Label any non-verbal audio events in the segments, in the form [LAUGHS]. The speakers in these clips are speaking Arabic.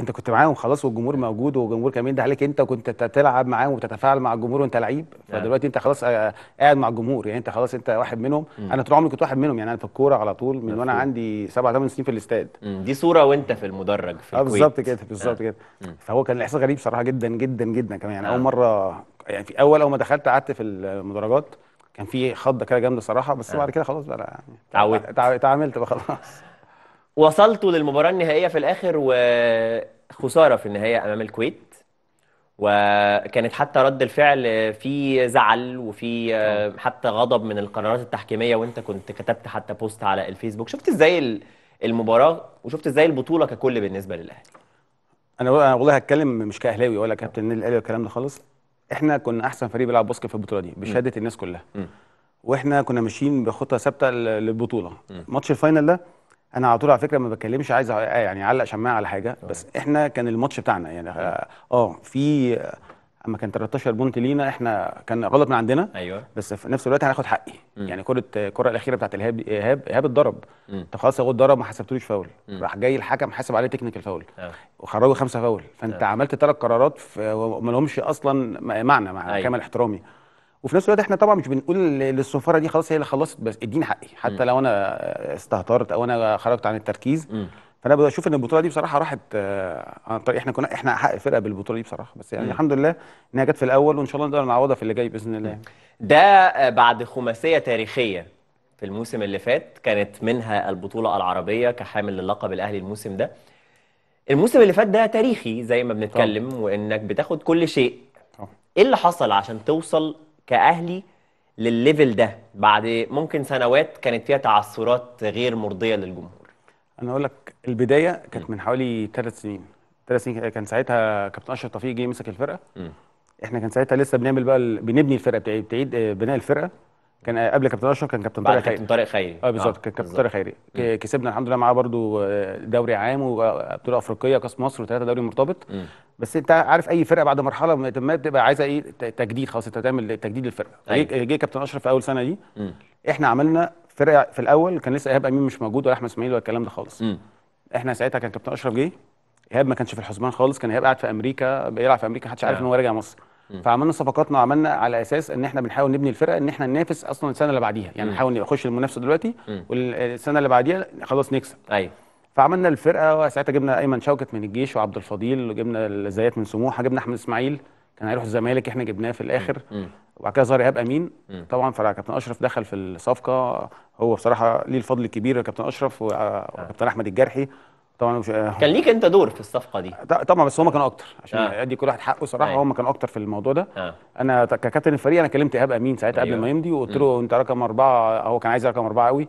انت كنت معاهم خلاص والجمهور موجود والجمهور كمان ده عليك انت وكنت تلعب معاهم وتتفاعل مع الجمهور وانت لعيب نعم. فدلوقتي انت خلاص آه، قاعد مع الجمهور يعني انت خلاص انت واحد منهم م. انا طول عمري كنت واحد منهم يعني انا في الكوره على طول من وانا عندي سبع ثمان سنين في الاستاد دي صوره وانت في المدرج في آه، الكويت بالظبط كده بالظبط آه. كده فهو كان الاحساس غريب صراحه جدا جدا جدا كمان يعني اول مره يعني في اول اول ما دخلت قعدت في المدرجات كان في خضه كده جامده صراحه بس بعد كده خلاص بقى يعني تعودت اتعاملت بقى خلاص [LAUGHS] وصلتوا للمباراة النهائية في الآخر وخسارة في النهاية أمام الكويت وكانت حتى رد الفعل في زعل وفي آه، آه. حتى غضب من القرارات التحكيمية وانت كنت كتبت حتى بوست على الفيسبوك شفت ازاي المباراة وشفت ازاي البطولة ككل بالنسبة للأهلي أنا والله هتكلم مش كأهلاوي ولا كابتن النادي الأهلي والكلام ده خالص احنا كنا احسن فريق بيلعب باسكت في البطوله دي بشهاده الناس كلها واحنا كنا ماشيين بخطه ثابته للبطوله ماتش الفاينل ده انا على طول على فكره ما بتكلمش عايز آه، يعني اعلق شماعه على حاجه طيب. بس احنا كان الماتش بتاعنا يعني آه،, اه في اما كان 13 بونت لينا احنا كان غلط من عندنا ايوه بس في نفس الوقت هناخد حقي م. يعني كره الكره الاخيره بتاعت ايهاب ايهاب ايهاب اتضرب انت خلاص هو اتضرب ما حسبتلوش فاول راح جاي الحكم حاسب عليه تكنيكال فاول أه. وخرجوا خمسه فاول فانت أه. عملت ثلاث قرارات ما لهمش اصلا معنى مع أيوة. كامل احترامي وفي نفس الوقت احنا طبعا مش بنقول للسفاره دي خلاص هي اللي خلصت بس اديني حقي حتى لو انا استهترت او انا خرجت عن التركيز فانا بشوف ان البطوله دي بصراحه راحت آه، عن طريق احنا كنا احنا حق فرقه بالبطوله دي بصراحه بس يعني م. الحمد لله انها جت في الاول وان شاء الله نقدر نعوضها في اللي جاي باذن الله ده آه، بعد خماسيه تاريخيه في الموسم اللي فات كانت منها البطوله العربيه كحامل للقب الاهلي الموسم ده الموسم اللي فات ده تاريخي زي ما بنتكلم طبعا. وانك بتاخد كل شيء طبعا. ايه اللي حصل عشان توصل كأهلي للليفل ده بعد ممكن سنوات كانت فيها تعثرات غير مرضيه للجمهور انا اقول لك البدايه كانت من حوالي ثلاث سنين ثلاث سنين كان ساعتها كابتن اشرف طفيق جه مسك الفرقه م. احنا كان ساعتها لسه بنعمل بقى ال... بنبني الفرقه بتعيد آه، بناء الفرقه كان قبل كابتن اشرف كان كابتن طارق خيري كابتن طارق خيري اه بالظبط آه، كان كابتن طارق خيري كسبنا الحمد لله معاه برضو آه، دوري عام وبطوله افريقيه وكاس مصر وثلاثه دوري مرتبط م. بس انت عارف اي فرقه بعد مرحله ما بتبقى عايزه ايه تجديد خلاص انت تعمل تجديد للفرقه أيوة. جه كابتن اشرف في اول سنه دي م. احنا عملنا فرقه في الاول كان لسه ايهاب امين مش موجود ولا احمد اسماعيل ولا الكلام ده خالص م. احنا ساعتها كان كابتن اشرف جه ايهاب ما كانش في الحسبان خالص كان ايهاب قاعد في امريكا بيلعب في امريكا محدش عارف آه. ان هو راجع مصر فعملنا صفقاتنا وعملنا على اساس ان احنا بنحاول نبني الفرقه ان احنا ننافس اصلا السنه اللي بعديها يعني نحاول نخش المنافسه دلوقتي والسنه اللي بعديها خلاص نكسب ايوه فعملنا الفرقه وساعتها جبنا ايمن شوكت من الجيش وعبد الفضيل وجبنا زيات من سموحه جبنا احمد اسماعيل كان هيروح الزمالك احنا جبناه في الاخر وبعد كده ظهر ايهاب امين طبعا فكابتن اشرف دخل في الصفقه هو بصراحه ليه الفضل الكبير كابتن اشرف آه. وكابتن احمد الجرحي طبعا مش آه، كان ليك انت دور في الصفقه دي طبعا بس هم كانوا اكتر عشان آه. ادي كل واحد حقه صراحه آه. أيوة. هم كانوا اكتر في الموضوع ده آه. انا ككابتن الفريق انا كلمت ايهاب امين ساعتها أيوة. قبل ما يمضي وقلت له انت رقم اربعه هو كان عايز رقم اربعه قوي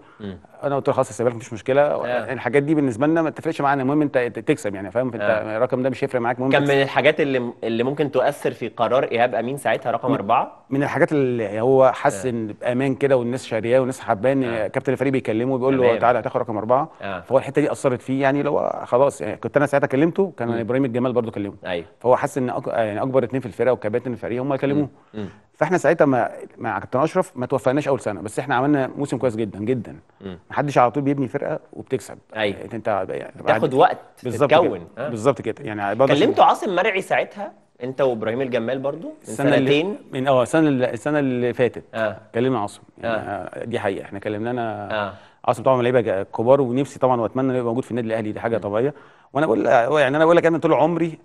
انا قلت له خلاص لك مفيش مشكله آه. الحاجات دي بالنسبه لنا ما تفرقش معانا المهم انت تكسب يعني فاهم انت آه. الرقم ده مش هيفرق معاك المهم كان من الحاجات اللي اللي ممكن تؤثر في قرار ايهاب امين ساعتها رقم اربعه من الحاجات اللي هو حس آه. ان بامان كده والناس شارياه والناس حباه ان آه. كابتن الفريق بيكلمه بيقول له تعالى هتاخد رقم اربعه آه. فهو الحته دي اثرت فيه يعني لو خلاص يعني كنت انا ساعتها كلمته كان ابراهيم الجمال برضه كلمه ايوه فهو حس ان أك... يعني اكبر اثنين في الفرقه وكابتن الفريق هم اللي كلموه فاحنا ساعتها ما مع كابتن اشرف ما توفقناش اول سنه بس احنا عملنا موسم كويس جدا جدا ما حدش على طول بيبني فرقه وبتكسب ايوه يعني انت يعني تاخد وقت تتكون آه. بالظبط كده يعني كلمتوا عاصم مرعي ساعتها انت وابراهيم الجمال برضو من سنتين من اه السنه السنه اللي فاتت آه. كلمنا عاصم يعني آه. آه. دي حقيقه احنا انا آه. عاصم طبعا لعيبه كبار ونفسي طبعا واتمنى انه يبقى موجود في النادي الاهلي دي حاجه طبيعيه وانا بقول يعني انا بقول لك انا طول عمري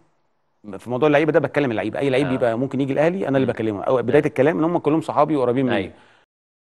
في موضوع اللعيبه ده بتكلم اللعيبه اي لعيب آه. بيبقى ممكن يجي الاهلي انا اللي بكلمه او بدايه أيوه. الكلام ان هم كلهم صحابي وقريبين مني أيوه.